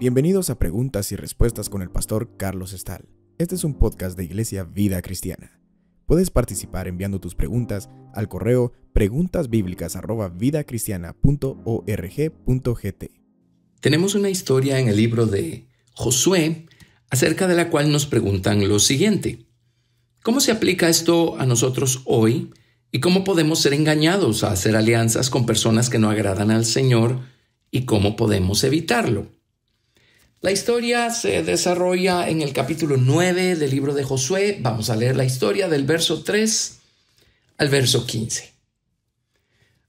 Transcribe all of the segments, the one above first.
Bienvenidos a Preguntas y Respuestas con el pastor Carlos Estal. Este es un podcast de Iglesia Vida Cristiana. Puedes participar enviando tus preguntas al correo preguntasbiblicas@vidacristiana.org.gt. Tenemos una historia en el libro de Josué acerca de la cual nos preguntan lo siguiente: ¿Cómo se aplica esto a nosotros hoy? ¿Y cómo podemos ser engañados a hacer alianzas con personas que no agradan al Señor? ¿Y cómo podemos evitarlo? La historia se desarrolla en el capítulo 9 del libro de Josué. Vamos a leer la historia del verso 3 al verso 15.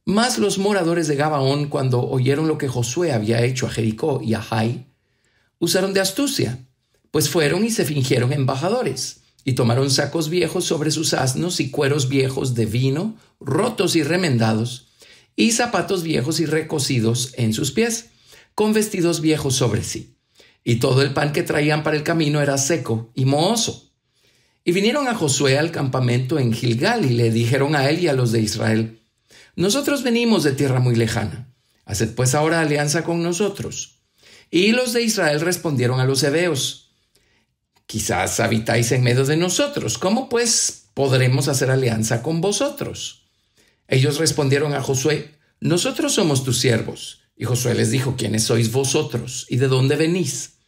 Más los moradores de Gabaón, cuando oyeron lo que Josué había hecho a Jericó y a Jai, usaron de astucia, pues fueron y se fingieron embajadores y tomaron sacos viejos sobre sus asnos y cueros viejos de vino, rotos y remendados, y zapatos viejos y recocidos en sus pies, con vestidos viejos sobre sí. Y todo el pan que traían para el camino era seco y mohoso. Y vinieron a Josué al campamento en Gilgal y le dijeron a él y a los de Israel, Nosotros venimos de tierra muy lejana, haced pues ahora alianza con nosotros. Y los de Israel respondieron a los hebeos, Quizás habitáis en medio de nosotros. ¿Cómo pues podremos hacer alianza con vosotros? Ellos respondieron a Josué, Nosotros somos tus siervos. Y Josué les dijo, ¿quiénes sois vosotros y de dónde venís?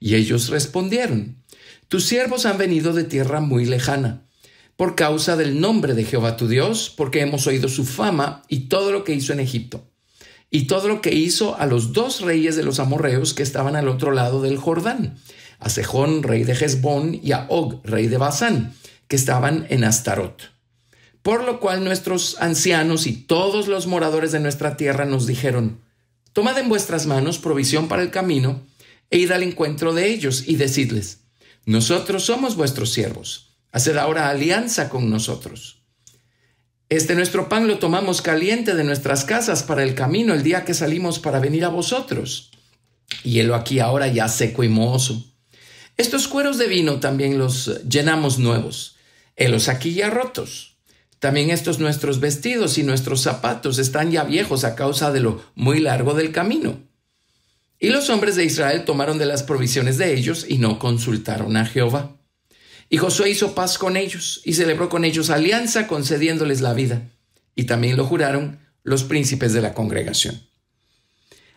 Y ellos respondieron, Tus siervos han venido de tierra muy lejana, por causa del nombre de Jehová tu Dios, porque hemos oído su fama y todo lo que hizo en Egipto, y todo lo que hizo a los dos reyes de los amorreos que estaban al otro lado del Jordán, a Sejón, rey de Hezbón, y a Og, rey de Basán, que estaban en Astarot. Por lo cual nuestros ancianos y todos los moradores de nuestra tierra nos dijeron, Tomad en vuestras manos provisión para el camino, e id al encuentro de ellos, y decidles, Nosotros somos vuestros siervos, haced ahora alianza con nosotros. Este nuestro pan lo tomamos caliente de nuestras casas para el camino el día que salimos para venir a vosotros. Y helo aquí ahora ya seco y mohoso. Estos cueros de vino también los llenamos nuevos, los aquí ya rotos. También estos nuestros vestidos y nuestros zapatos están ya viejos a causa de lo muy largo del camino. Y los hombres de Israel tomaron de las provisiones de ellos y no consultaron a Jehová. Y Josué hizo paz con ellos y celebró con ellos alianza concediéndoles la vida. Y también lo juraron los príncipes de la congregación.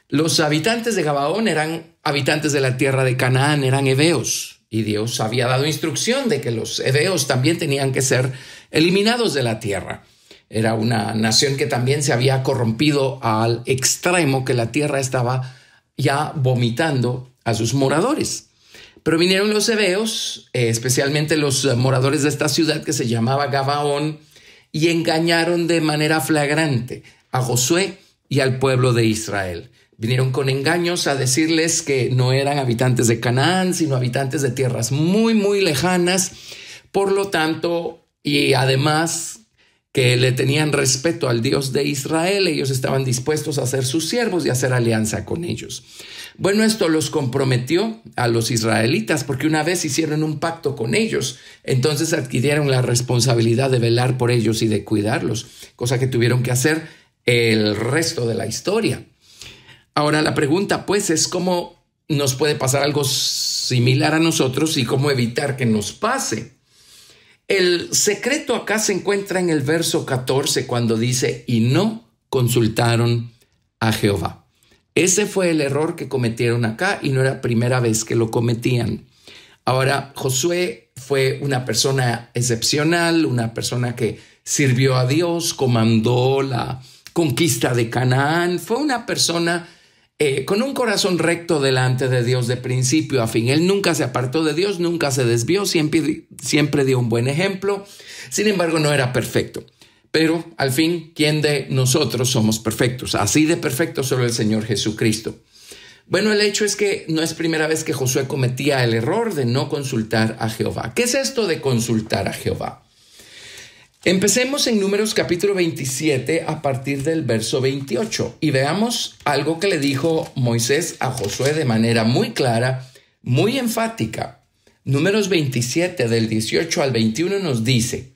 Los habitantes de Gabaón eran habitantes de la tierra de Canaán, eran hebeos. Y Dios había dado instrucción de que los hebeos también tenían que ser eliminados de la tierra. Era una nación que también se había corrompido al extremo que la tierra estaba ya vomitando a sus moradores. Pero vinieron los hebeos, eh, especialmente los moradores de esta ciudad que se llamaba Gabaón, y engañaron de manera flagrante a Josué y al pueblo de Israel. Vinieron con engaños a decirles que no eran habitantes de Canaán, sino habitantes de tierras muy, muy lejanas. Por lo tanto, y además que le tenían respeto al Dios de Israel, ellos estaban dispuestos a ser sus siervos y hacer alianza con ellos. Bueno, esto los comprometió a los israelitas porque una vez hicieron un pacto con ellos, entonces adquirieron la responsabilidad de velar por ellos y de cuidarlos, cosa que tuvieron que hacer el resto de la historia. Ahora la pregunta pues es cómo nos puede pasar algo similar a nosotros y cómo evitar que nos pase. El secreto acá se encuentra en el verso 14 cuando dice, y no consultaron a Jehová. Ese fue el error que cometieron acá y no era la primera vez que lo cometían. Ahora, Josué fue una persona excepcional, una persona que sirvió a Dios, comandó la conquista de Canaán, fue una persona eh, con un corazón recto delante de Dios de principio a fin. Él nunca se apartó de Dios, nunca se desvió, siempre, siempre dio un buen ejemplo. Sin embargo, no era perfecto. Pero al fin, ¿quién de nosotros somos perfectos? Así de perfecto solo el Señor Jesucristo. Bueno, el hecho es que no es primera vez que Josué cometía el error de no consultar a Jehová. ¿Qué es esto de consultar a Jehová? Empecemos en Números capítulo 27 a partir del verso 28 y veamos algo que le dijo Moisés a Josué de manera muy clara, muy enfática. Números 27 del 18 al 21 nos dice,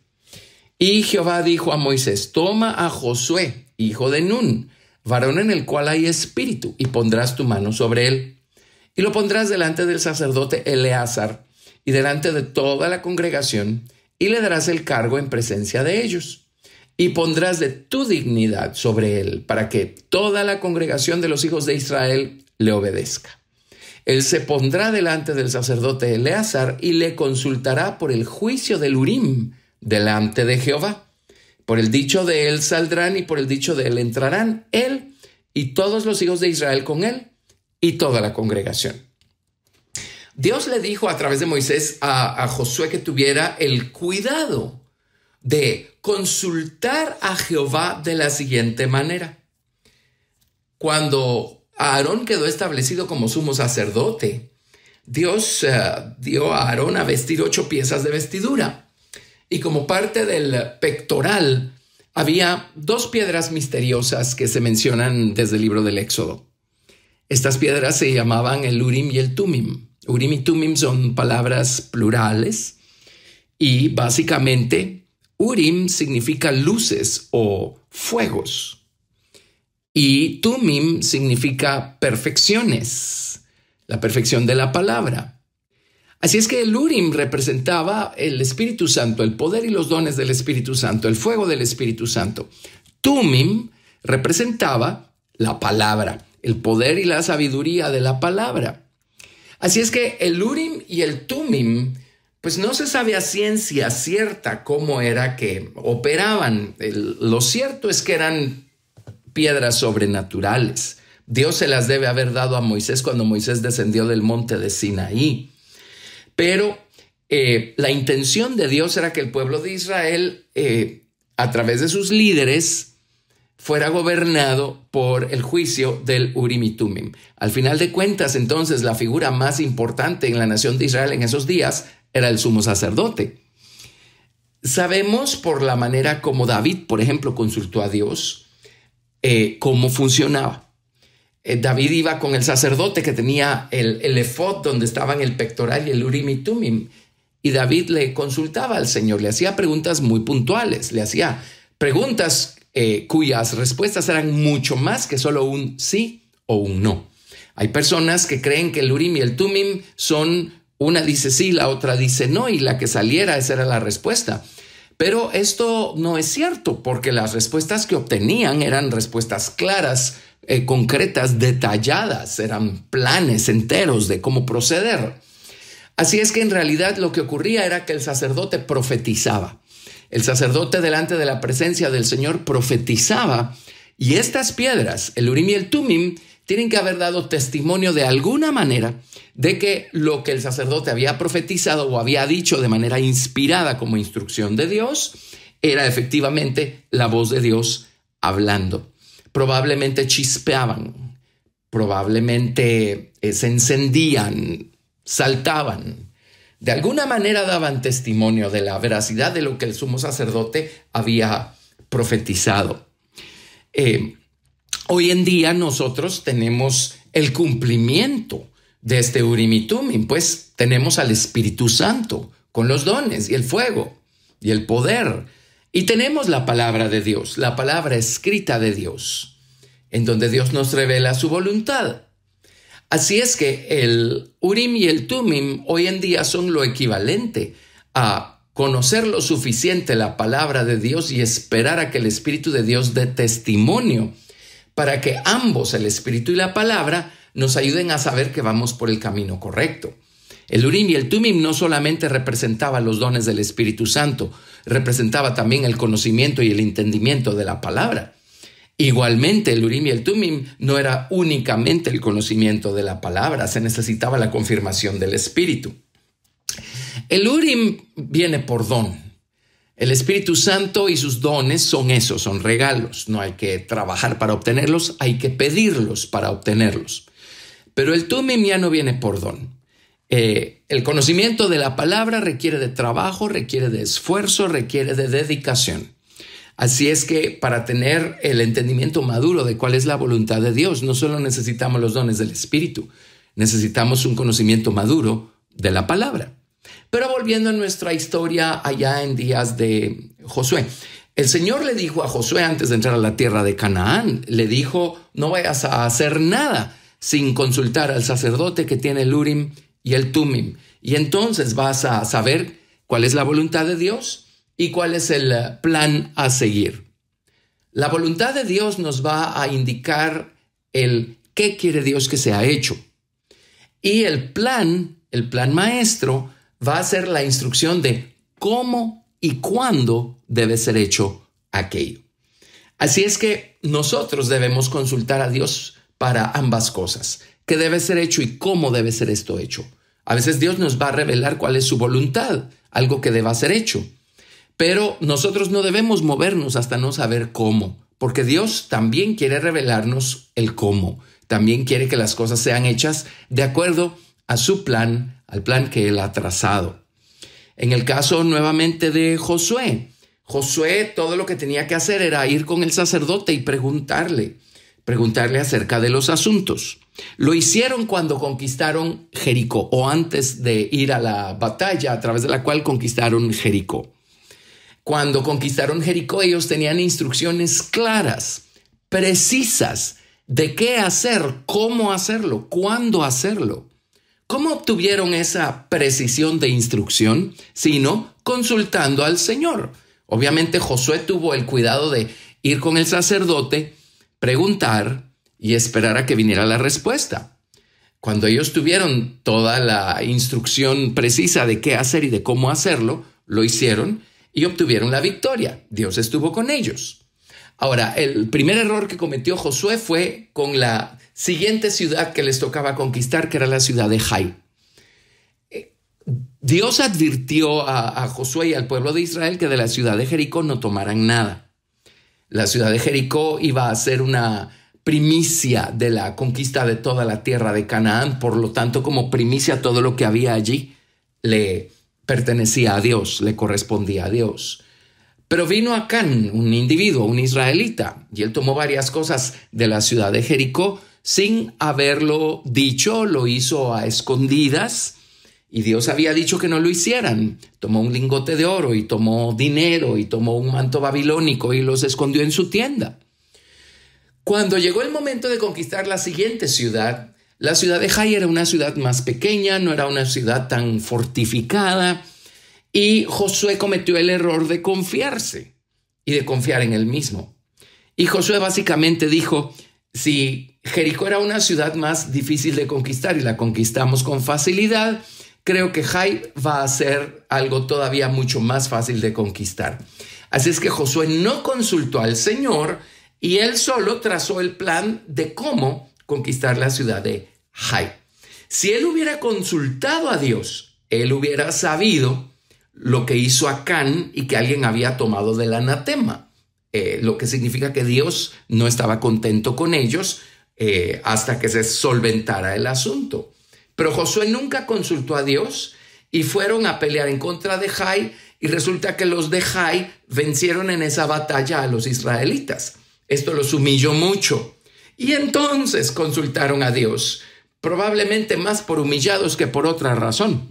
y Jehová dijo a Moisés, toma a Josué, hijo de Nun, varón en el cual hay espíritu, y pondrás tu mano sobre él, y lo pondrás delante del sacerdote Eleazar, y delante de toda la congregación, y le darás el cargo en presencia de ellos. Y pondrás de tu dignidad sobre él para que toda la congregación de los hijos de Israel le obedezca. Él se pondrá delante del sacerdote Eleazar y le consultará por el juicio del Urim delante de Jehová. Por el dicho de él saldrán y por el dicho de él entrarán él y todos los hijos de Israel con él y toda la congregación. Dios le dijo a través de Moisés a, Josué que tuviera el cuidado de consultar a Jehová de la siguiente manera. Cuando Aarón quedó establecido como sumo sacerdote, Dios eh, dio a Aarón a vestir ocho piezas de vestidura y como parte del pectoral había dos piedras misteriosas que se mencionan desde el libro del Éxodo. Estas piedras se llamaban el Urim y el Tumim. Urim y Tumim son palabras plurales y básicamente Urim significa luces o fuegos y Tumim significa perfecciones, la perfección de la palabra. Así es que el Urim representaba el Espíritu Santo, el poder y los dones del Espíritu Santo, el fuego del Espíritu Santo. Tumim representaba la palabra, el poder y la sabiduría de la palabra. Así es que el Urim y el Tumim, pues no se sabe a ciencia cierta cómo era que operaban. lo cierto es que eran piedras sobrenaturales. Dios se las debe haber dado a Moisés cuando Moisés descendió del monte de Sinaí. Pero eh, la intención de Dios era que el pueblo de Israel, eh, a través de sus líderes, fuera gobernado por el juicio del Urim y Tumim. Al final de cuentas, entonces, la figura más importante en la nación de Israel en esos días era el sumo sacerdote. Sabemos por la manera como David, por ejemplo, consultó a Dios eh, cómo funcionaba. Eh, David iba con el sacerdote que tenía el, el efod donde estaban el pectoral y el Urim y Tumim. Y David le consultaba al Señor, le hacía preguntas muy puntuales, le hacía preguntas eh, cuyas respuestas eran mucho más que solo un sí o un no. Hay personas que creen que el Urim y el Tumim son una dice sí, la otra dice no y la que saliera esa era la respuesta. Pero esto no es cierto porque las respuestas que obtenían eran respuestas claras, eh, concretas, detalladas, eran planes enteros de cómo proceder. Así es que en realidad lo que ocurría era que el sacerdote profetizaba. El sacerdote delante de la presencia del Señor profetizaba y estas piedras, el Urim y el Tumim, tienen que haber dado testimonio de alguna manera de que lo que el sacerdote había profetizado o había dicho de manera inspirada como instrucción de Dios era efectivamente la voz de Dios hablando. Probablemente chispeaban, probablemente eh, se encendían, saltaban, de alguna manera daban testimonio de la veracidad de lo que el sumo sacerdote había profetizado. Eh, hoy en día nosotros tenemos el cumplimiento de este Urimitumim, pues tenemos al Espíritu Santo con los dones y el fuego y el poder. Y tenemos la palabra de Dios, la palabra escrita de Dios, en donde Dios nos revela su voluntad. Así es que el Urim y el Tumim hoy en día son lo equivalente a conocer lo suficiente la palabra de Dios y esperar a que el Espíritu de Dios dé testimonio para que ambos, el Espíritu y la palabra, nos ayuden a saber que vamos por el camino correcto. El Urim y el Tumim no solamente representaban los dones del Espíritu Santo, representaba también el conocimiento y el entendimiento de la palabra. Igualmente, el Urim y el Tumim no era únicamente el conocimiento de la palabra, se necesitaba la confirmación del Espíritu. El Urim viene por don. El Espíritu Santo y sus dones son esos, son regalos. No hay que trabajar para obtenerlos, hay que pedirlos para obtenerlos. Pero el Tumim ya no viene por don. Eh, el conocimiento de la palabra requiere de trabajo, requiere de esfuerzo, requiere de dedicación. Así es que para tener el entendimiento maduro de cuál es la voluntad de Dios, no solo necesitamos los dones del Espíritu, necesitamos un conocimiento maduro de la palabra. Pero volviendo a nuestra historia allá en días de Josué, el Señor le dijo a Josué antes de entrar a la tierra de Canaán, le dijo, no vayas a hacer nada sin consultar al sacerdote que tiene el Urim y el Tumim. Y entonces vas a saber cuál es la voluntad de Dios y cuál es el eh, plan a seguir. La voluntad de Dios nos va a indicar el qué quiere Dios que sea hecho. Y el plan, el plan maestro, va a ser la instrucción de cómo y cuándo debe ser hecho aquello. Así es que nosotros debemos consultar a Dios para ambas cosas, qué debe ser hecho y cómo debe ser esto hecho. A veces Dios nos va a revelar cuál es su voluntad, algo que deba ser hecho. Pero nosotros no debemos movernos hasta no saber cómo, porque Dios también quiere revelarnos el cómo, también quiere que las cosas sean hechas de acuerdo a su plan, al plan que Él ha trazado. En el caso nuevamente de Josué, Josué todo lo que tenía que hacer era ir con el sacerdote y preguntarle, preguntarle acerca de los asuntos. Lo hicieron cuando conquistaron Jericó o antes de ir a la batalla a través de la cual conquistaron Jericó. Cuando conquistaron Jericó, ellos tenían instrucciones claras, precisas, de qué hacer, cómo hacerlo, cuándo hacerlo. ¿Cómo obtuvieron esa precisión de instrucción? Sino consultando al Señor. Obviamente Josué tuvo el cuidado de ir con el sacerdote, preguntar y esperar a que viniera la respuesta. Cuando ellos tuvieron toda la instrucción precisa de qué hacer y de cómo hacerlo, lo hicieron y obtuvieron la victoria. Dios estuvo con ellos. Ahora, el primer error que cometió Josué fue con la siguiente ciudad que les tocaba conquistar, que era la ciudad de Jai. Eh, Dios advirtió a, Josué y al pueblo de Israel que de la ciudad de Jericó no tomaran nada. La ciudad de Jericó iba a ser una primicia de la conquista de toda la tierra de Canaán, por lo tanto como primicia todo lo que había allí le pertenecía a Dios, le correspondía a Dios. Pero vino a un individuo, un israelita, y él tomó varias cosas de la ciudad de Jericó sin haberlo dicho, lo hizo a escondidas, y Dios había dicho que no lo hicieran. Tomó un lingote de oro y tomó dinero y tomó un manto babilónico y los escondió en su tienda. Cuando llegó el momento de conquistar la siguiente ciudad, la ciudad de Jai era una ciudad más pequeña, no era una ciudad tan fortificada, y Josué cometió el error de confiarse y de confiar en él mismo. Y Josué básicamente dijo, si Jericó era una ciudad más difícil de conquistar y la conquistamos con facilidad, creo que Jai va a ser algo todavía mucho más fácil de conquistar. Así es que Josué no consultó al Señor y él solo trazó el plan de cómo conquistar la ciudad de Jai. Si él hubiera consultado a Dios, él hubiera sabido lo que hizo Acán y que alguien había tomado del anatema, eh, lo que significa que Dios no estaba contento con ellos eh, hasta que se solventara el asunto. Pero Josué nunca consultó a Dios y fueron a pelear en contra de Jai y resulta que los de Jai vencieron en esa batalla a los israelitas. Esto los humilló mucho y entonces consultaron a Dios, probablemente más por humillados que por otra razón.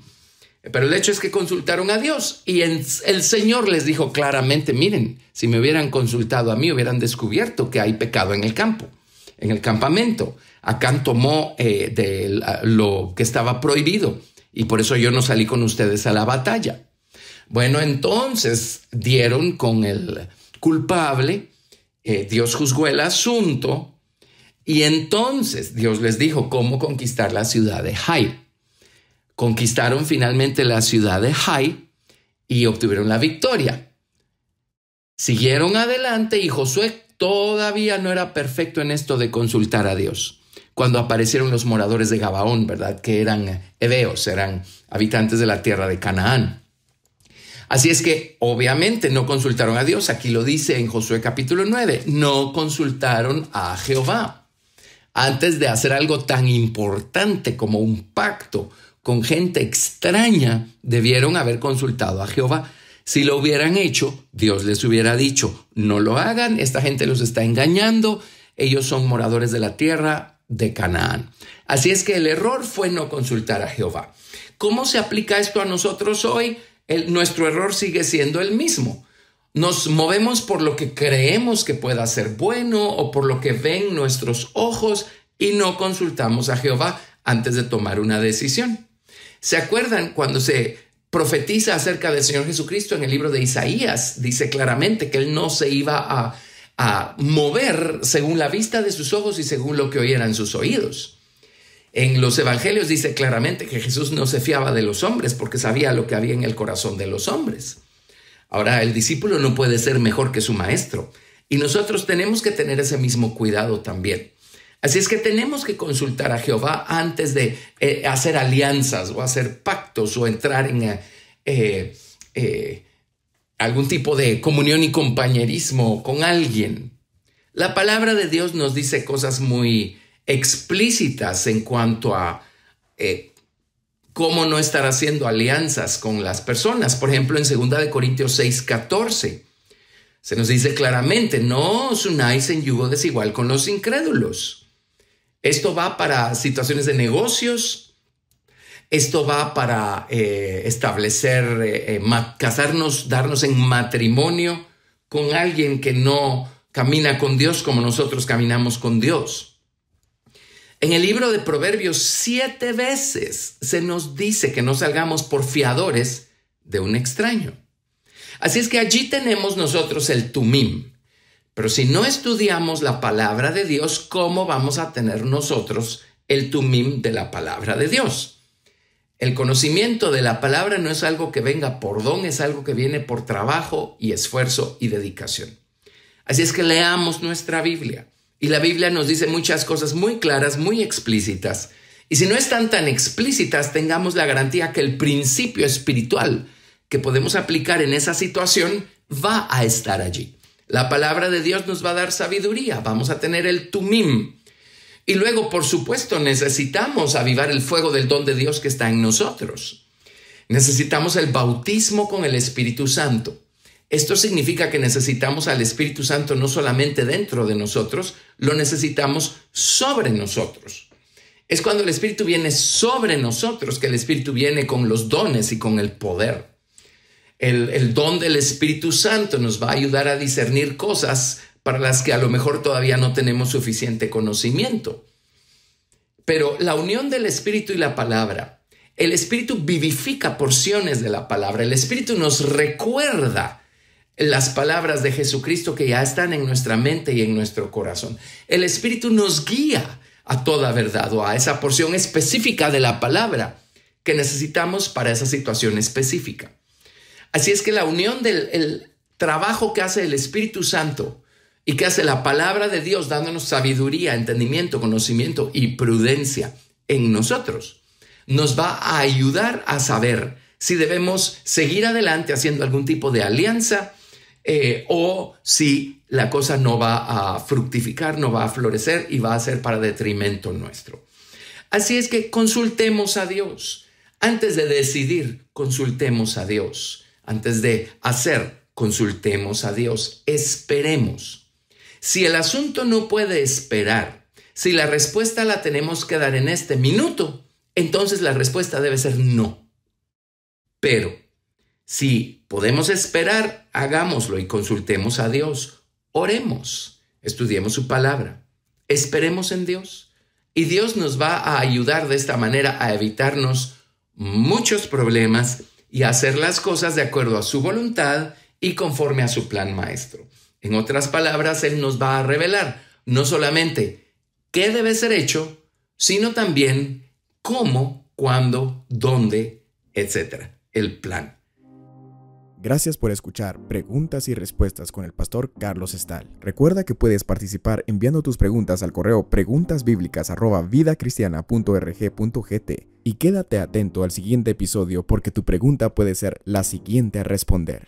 Pero el hecho es que consultaron a Dios y el Señor les dijo claramente, miren, si me hubieran consultado a mí hubieran descubierto que hay pecado en el campo, en el campamento. Acán tomó eh, lo que estaba prohibido y por eso yo no salí con ustedes a la batalla. Bueno, entonces dieron con el culpable, eh, Dios juzgó el asunto y entonces Dios les dijo cómo conquistar la ciudad de Jai. Conquistaron finalmente la ciudad de Jai y obtuvieron la victoria. Siguieron adelante y Josué todavía no era perfecto en esto de consultar a Dios. Cuando aparecieron los moradores de Gabaón, ¿verdad? Que eran hebeos, eran habitantes de la tierra de Canaán. Así es que obviamente no consultaron a Dios. Aquí lo dice en Josué capítulo 9. No consultaron a Jehová antes de hacer algo tan importante como un pacto con gente extraña, debieron haber consultado a Jehová. Si lo hubieran hecho, Dios les hubiera dicho, no lo hagan, esta gente los está engañando, ellos son moradores de la tierra de Canaán. Así es que el error fue no consultar a Jehová. ¿Cómo se aplica esto a nosotros hoy? nuestro error sigue siendo el mismo. Nos movemos por lo que creemos que pueda ser bueno o por lo que ven nuestros ojos y no consultamos a Jehová antes de tomar una decisión. ¿Se acuerdan cuando se profetiza acerca del Señor Jesucristo en el libro de Isaías? Dice claramente que Él no se iba a, mover según la vista de sus ojos y según lo que oyeran sus oídos. En los evangelios dice claramente que Jesús no se fiaba de los hombres porque sabía lo que había en el corazón de los hombres. Ahora, el discípulo no puede ser mejor que su maestro y nosotros tenemos que tener ese mismo cuidado también. Así es que tenemos que consultar a Jehová antes de eh, hacer alianzas o hacer pactos o entrar en eh, eh, algún tipo de comunión y compañerismo con alguien. La palabra de Dios nos dice cosas muy explícitas en cuanto a cómo no estar haciendo alianzas con las personas. Por ejemplo, en 2 Corintios 6, 14, se nos dice claramente, no os unáis en yugo desigual con los incrédulos. Esto va para situaciones de negocios, esto va para eh, establecer, eh, eh, casarnos, darnos en matrimonio con alguien que no camina con Dios como nosotros caminamos con Dios. En el libro de Proverbios siete veces se nos dice que no salgamos por fiadores de un extraño. Así es que allí tenemos nosotros el tumim. Pero si no estudiamos la palabra de Dios, ¿cómo vamos a tener nosotros el tumim de la palabra de Dios? El conocimiento de la palabra no es algo que venga por don, es algo que viene por trabajo y esfuerzo y dedicación. Así es que leamos nuestra Biblia. Y la Biblia nos dice muchas cosas muy claras, muy explícitas. Y si no están tan explícitas, tengamos la garantía que el principio espiritual que podemos aplicar en esa situación va a estar allí. La palabra de Dios nos va a dar sabiduría, vamos a tener el tumim. Y luego, por supuesto, necesitamos avivar el fuego del don de Dios que está en nosotros. Necesitamos el bautismo con el Espíritu Santo. Esto significa que necesitamos al Espíritu Santo no solamente dentro de nosotros, lo necesitamos sobre nosotros. Es cuando el Espíritu viene sobre nosotros que el Espíritu viene con los dones y con el poder. El, don del Espíritu Santo nos va a ayudar a discernir cosas para las que a lo mejor todavía no tenemos suficiente conocimiento. Pero la unión del Espíritu y la palabra, el Espíritu vivifica porciones de la palabra, el Espíritu nos recuerda las palabras de Jesucristo que ya están en nuestra mente y en nuestro corazón. El Espíritu nos guía a toda verdad o a esa porción específica de la palabra que necesitamos para esa situación específica. Así es que la unión del trabajo que hace el Espíritu Santo y que hace la palabra de Dios dándonos sabiduría, entendimiento, conocimiento y prudencia en nosotros, nos va a ayudar a saber si debemos seguir adelante haciendo algún tipo de alianza eh, o si la cosa no va a fructificar, no va a florecer y va a ser para detrimento nuestro. Así es que consultemos a Dios. Antes de decidir, consultemos a Dios. Antes de hacer, consultemos a Dios. Esperemos. Si el asunto no puede esperar, si la respuesta la tenemos que dar en este minuto, entonces la respuesta debe ser no. Pero si podemos esperar, hagámoslo y consultemos a Dios. Oremos, estudiemos su palabra, esperemos en Dios. Y Dios nos va a ayudar de esta manera a evitarnos muchos problemas y a hacer las cosas de acuerdo a su voluntad y conforme a su plan maestro. En otras palabras, Él nos va a revelar no solamente qué debe ser hecho, sino también cómo, cuándo, dónde, etcétera, el plan. Gracias por escuchar Preguntas y Respuestas con el pastor Carlos Estal. Recuerda que puedes participar enviando tus preguntas al correo preguntasbiblicas@vidacristiana.rg.gt y quédate atento al siguiente episodio porque tu pregunta puede ser la siguiente a responder.